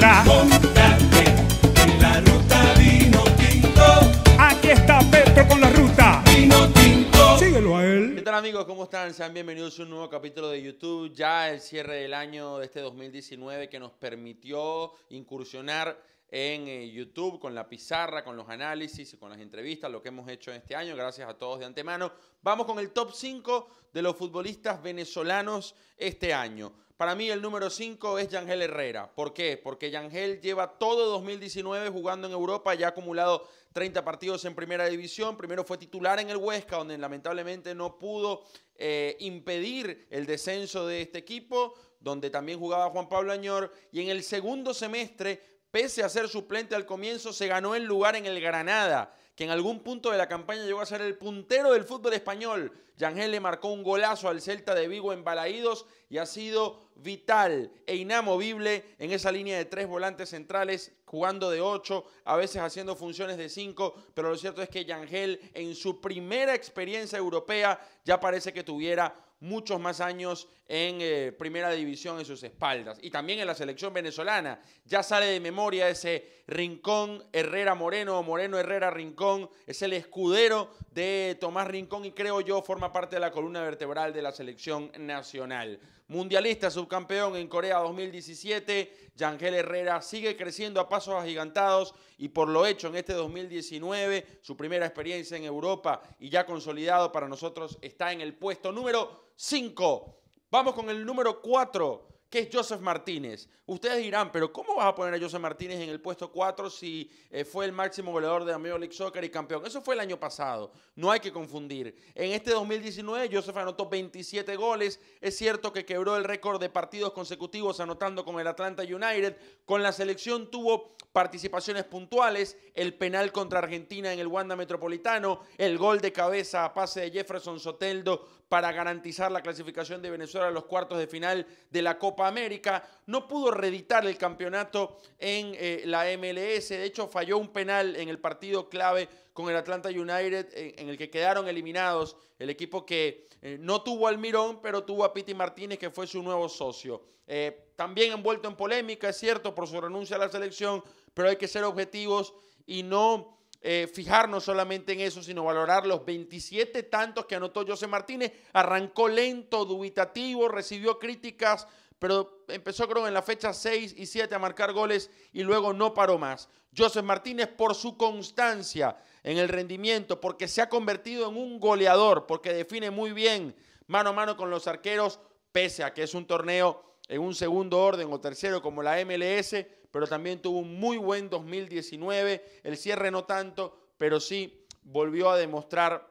la ruta Vino Tinto. Aquí está con la ruta. Vino Tinto. Síguelo a él. ¿Qué tal amigos? ¿Cómo están? Sean bienvenidos a un nuevo capítulo de YouTube. Ya el cierre del año de este 2019 que nos permitió incursionar en eh, YouTube con la pizarra, con los análisis y con las entrevistas, lo que hemos hecho este año. Gracias a todos de antemano. Vamos con el top 5 de los futbolistas venezolanos este año. Para mí el número 5 es Yangel Herrera. ¿Por qué? Porque Yangel lleva todo 2019 jugando en Europa, ya ha acumulado 30 partidos en primera división. Primero fue titular en el Huesca, donde lamentablemente no pudo eh, impedir el descenso de este equipo, donde también jugaba Juan Pablo Añor. Y en el segundo semestre pese a ser suplente al comienzo, se ganó el lugar en el Granada, que en algún punto de la campaña llegó a ser el puntero del fútbol español. Yangel le marcó un golazo al Celta de Vigo en Balaídos y ha sido vital e inamovible en esa línea de tres volantes centrales, jugando de ocho, a veces haciendo funciones de cinco, pero lo cierto es que Yangel en su primera experiencia europea ya parece que tuviera muchos más años en eh, primera división en sus espaldas. Y también en la selección venezolana. Ya sale de memoria ese Rincón Herrera Moreno, Moreno Herrera Rincón. Es el escudero de Tomás Rincón y creo yo forma parte de la columna vertebral de la selección nacional. Mundialista subcampeón en Corea 2017, Yangel Herrera sigue creciendo a pasos agigantados y por lo hecho en este 2019, su primera experiencia en Europa y ya consolidado para nosotros está en el puesto número 5 Vamos con el número 4, que es Joseph Martínez. Ustedes dirán, pero ¿cómo vas a poner a Joseph Martínez en el puesto 4 si eh, fue el máximo goleador de la League Soccer y campeón? Eso fue el año pasado, no hay que confundir. En este 2019 Joseph anotó 27 goles, es cierto que quebró el récord de partidos consecutivos anotando con el Atlanta United, con la selección tuvo participaciones puntuales, el penal contra Argentina en el Wanda Metropolitano, el gol de cabeza a pase de Jefferson Soteldo para garantizar la clasificación de Venezuela a los cuartos de final de la Copa América. No pudo reeditar el campeonato en eh, la MLS, de hecho falló un penal en el partido clave con el Atlanta United, en, el que quedaron eliminados, el equipo que eh, no tuvo al Mirón, pero tuvo a Piti Martínez, que fue su nuevo socio. Eh, también envuelto en polémica, es cierto, por su renuncia a la selección, pero hay que ser objetivos y no eh, fijarnos solamente en eso, sino valorar los 27 tantos que anotó José Martínez. Arrancó lento, dubitativo, recibió críticas pero empezó creo en la fecha 6 y 7 a marcar goles y luego no paró más. Joseph Martínez por su constancia en el rendimiento, porque se ha convertido en un goleador, porque define muy bien mano a mano con los arqueros, pese a que es un torneo en un segundo orden o tercero como la MLS, pero también tuvo un muy buen 2019, el cierre no tanto, pero sí volvió a demostrar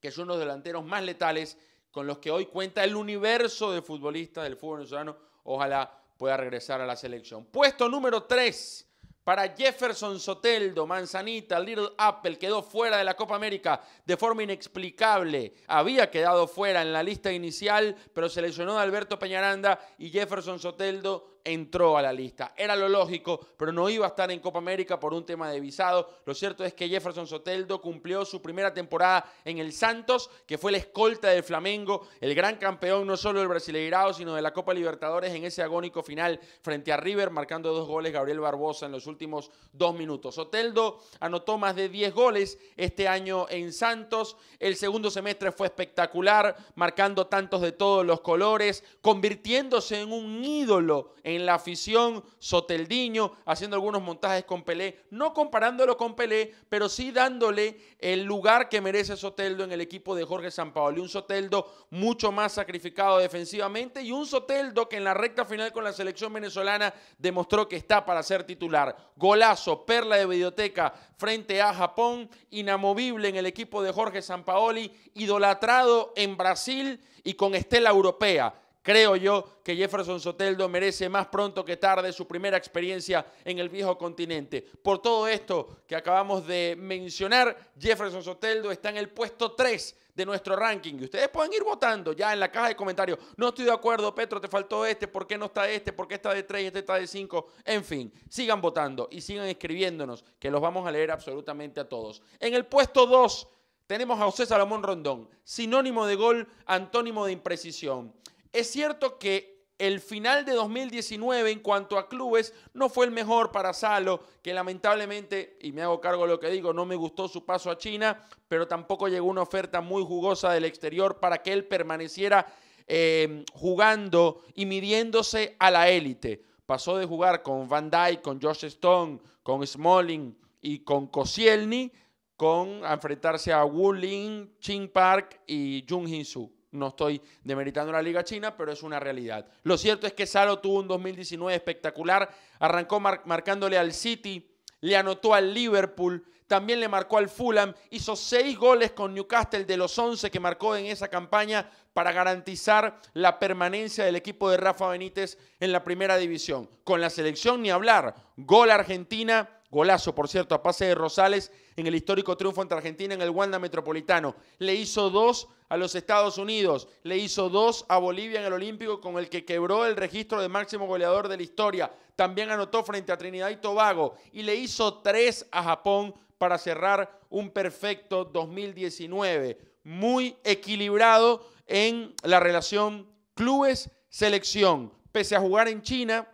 que es uno de los delanteros más letales con los que hoy cuenta el universo de futbolistas del fútbol venezolano, ojalá pueda regresar a la selección. Puesto número 3 para Jefferson Soteldo, Manzanita, Little Apple, quedó fuera de la Copa América de forma inexplicable. Había quedado fuera en la lista inicial, pero seleccionó lesionó Alberto Peñaranda y Jefferson Soteldo entró a la lista. Era lo lógico, pero no iba a estar en Copa América por un tema de visado. Lo cierto es que Jefferson Soteldo cumplió su primera temporada en el Santos, que fue la escolta del Flamengo, el gran campeón no solo del Brasileirado, sino de la Copa Libertadores en ese agónico final frente a River, marcando dos goles Gabriel Barbosa en los últimos dos minutos. Soteldo anotó más de 10 goles este año en Santos. El segundo semestre fue espectacular, marcando tantos de todos los colores, convirtiéndose en un ídolo en en la afición, Soteldiño haciendo algunos montajes con Pelé, no comparándolo con Pelé, pero sí dándole el lugar que merece Soteldo en el equipo de Jorge Sampaoli. Un Soteldo mucho más sacrificado defensivamente y un Soteldo que en la recta final con la selección venezolana demostró que está para ser titular. Golazo, perla de videoteca frente a Japón, inamovible en el equipo de Jorge Sampaoli, idolatrado en Brasil y con estela europea. Creo yo que Jefferson Soteldo merece más pronto que tarde su primera experiencia en el viejo continente. Por todo esto que acabamos de mencionar, Jefferson Soteldo está en el puesto 3 de nuestro ranking. Y ustedes pueden ir votando ya en la caja de comentarios. No estoy de acuerdo, Petro, te faltó este, ¿por qué no está este? ¿Por qué está de 3 y este está de 5? En fin, sigan votando y sigan escribiéndonos, que los vamos a leer absolutamente a todos. En el puesto 2 tenemos a José Salomón Rondón, sinónimo de gol, antónimo de imprecisión. Es cierto que el final de 2019 en cuanto a clubes no fue el mejor para Salo, que lamentablemente, y me hago cargo de lo que digo, no me gustó su paso a China, pero tampoco llegó una oferta muy jugosa del exterior para que él permaneciera eh, jugando y midiéndose a la élite. Pasó de jugar con Van Dyke, con Josh Stone, con Smalling y con Koscielny, con enfrentarse a Wu Ling, Ching Park y Jung Hin no estoy demeritando la Liga China, pero es una realidad. Lo cierto es que Salo tuvo un 2019 espectacular. Arrancó marcándole al City, le anotó al Liverpool, también le marcó al Fulham. Hizo seis goles con Newcastle de los once que marcó en esa campaña para garantizar la permanencia del equipo de Rafa Benítez en la primera división. Con la selección ni hablar. Gol Argentina Golazo, por cierto, a pase de Rosales en el histórico triunfo ante Argentina en el Wanda Metropolitano. Le hizo dos a los Estados Unidos, le hizo dos a Bolivia en el Olímpico con el que quebró el registro de máximo goleador de la historia. También anotó frente a Trinidad y Tobago y le hizo tres a Japón para cerrar un perfecto 2019. Muy equilibrado en la relación clubes-selección. Pese a jugar en China,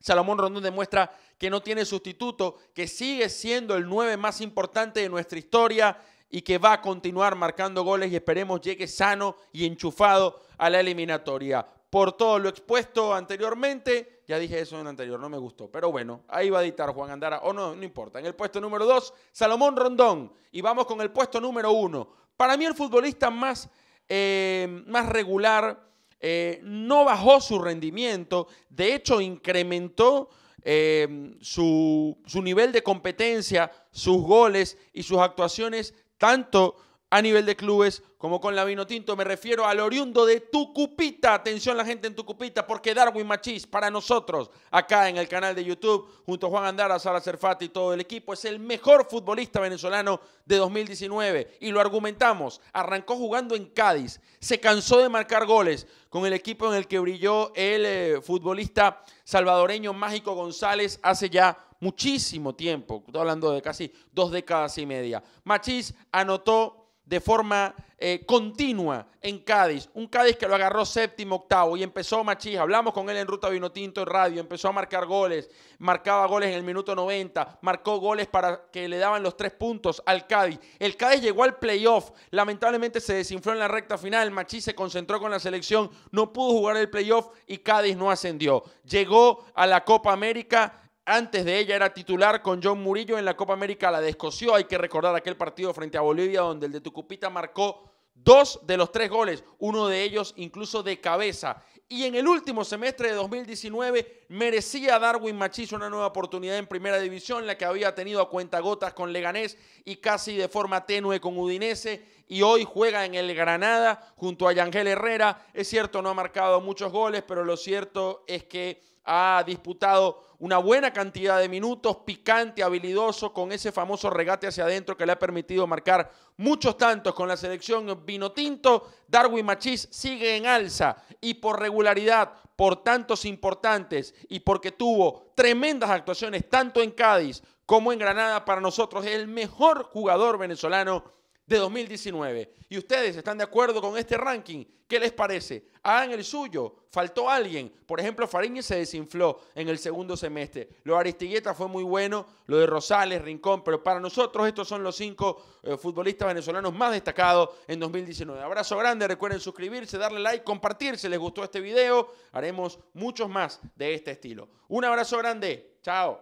Salomón Rondón demuestra que no tiene sustituto, que sigue siendo el 9 más importante de nuestra historia y que va a continuar marcando goles y esperemos llegue sano y enchufado a la eliminatoria. Por todo lo expuesto anteriormente, ya dije eso en el anterior, no me gustó, pero bueno, ahí va a editar Juan Andara, o no, no importa. En el puesto número 2, Salomón Rondón, y vamos con el puesto número 1. Para mí el futbolista más, eh, más regular, eh, no bajó su rendimiento, de hecho incrementó Em, su, su nivel de competencia, sus goles y sus actuaciones, tanto a nivel de clubes, como con la Tinto, me refiero al oriundo de Tucupita. Atención la gente en Tucupita, porque Darwin Machís, para nosotros, acá en el canal de YouTube, junto a Juan Andara, Sara Cerfati y todo el equipo, es el mejor futbolista venezolano de 2019. Y lo argumentamos, arrancó jugando en Cádiz, se cansó de marcar goles con el equipo en el que brilló el eh, futbolista salvadoreño Mágico González hace ya muchísimo tiempo, estoy hablando de casi dos décadas y media. Machís anotó de forma eh, continua en Cádiz. Un Cádiz que lo agarró séptimo, octavo y empezó Machís, Hablamos con él en Ruta Vinotinto y Radio. Empezó a marcar goles. Marcaba goles en el minuto 90. Marcó goles para que le daban los tres puntos al Cádiz. El Cádiz llegó al playoff. Lamentablemente se desinfló en la recta final. Machís se concentró con la selección. No pudo jugar el playoff y Cádiz no ascendió. Llegó a la Copa América antes de ella era titular con John Murillo en la Copa América, la descoció. Hay que recordar aquel partido frente a Bolivia donde el de Tucupita marcó dos de los tres goles, uno de ellos incluso de cabeza. Y en el último semestre de 2019 merecía Darwin Machís una nueva oportunidad en primera división, la que había tenido a cuentagotas con Leganés y casi de forma tenue con Udinese. Y hoy juega en el Granada junto a Yangel Herrera. Es cierto, no ha marcado muchos goles, pero lo cierto es que ha disputado una buena cantidad de minutos, picante, habilidoso, con ese famoso regate hacia adentro que le ha permitido marcar muchos tantos con la selección Vinotinto. Darwin Machís sigue en alza y por regularidad, por tantos importantes y porque tuvo tremendas actuaciones tanto en Cádiz como en Granada, para nosotros es el mejor jugador venezolano de 2019. ¿Y ustedes están de acuerdo con este ranking? ¿Qué les parece? Hagan ah, el suyo. Faltó alguien. Por ejemplo, Fariñi se desinfló en el segundo semestre. Lo de Aristigueta fue muy bueno. Lo de Rosales, Rincón. Pero para nosotros estos son los cinco eh, futbolistas venezolanos más destacados en 2019. Abrazo grande. Recuerden suscribirse, darle like, compartir si les gustó este video. Haremos muchos más de este estilo. Un abrazo grande. Chao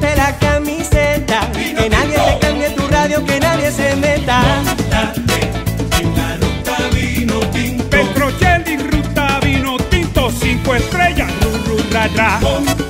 de la camiseta, que nadie te cambie tu radio, que nadie se meta. Montate en la ruta vino tinto. Petrochelli, ruta vino tinto, cinco estrellas, montate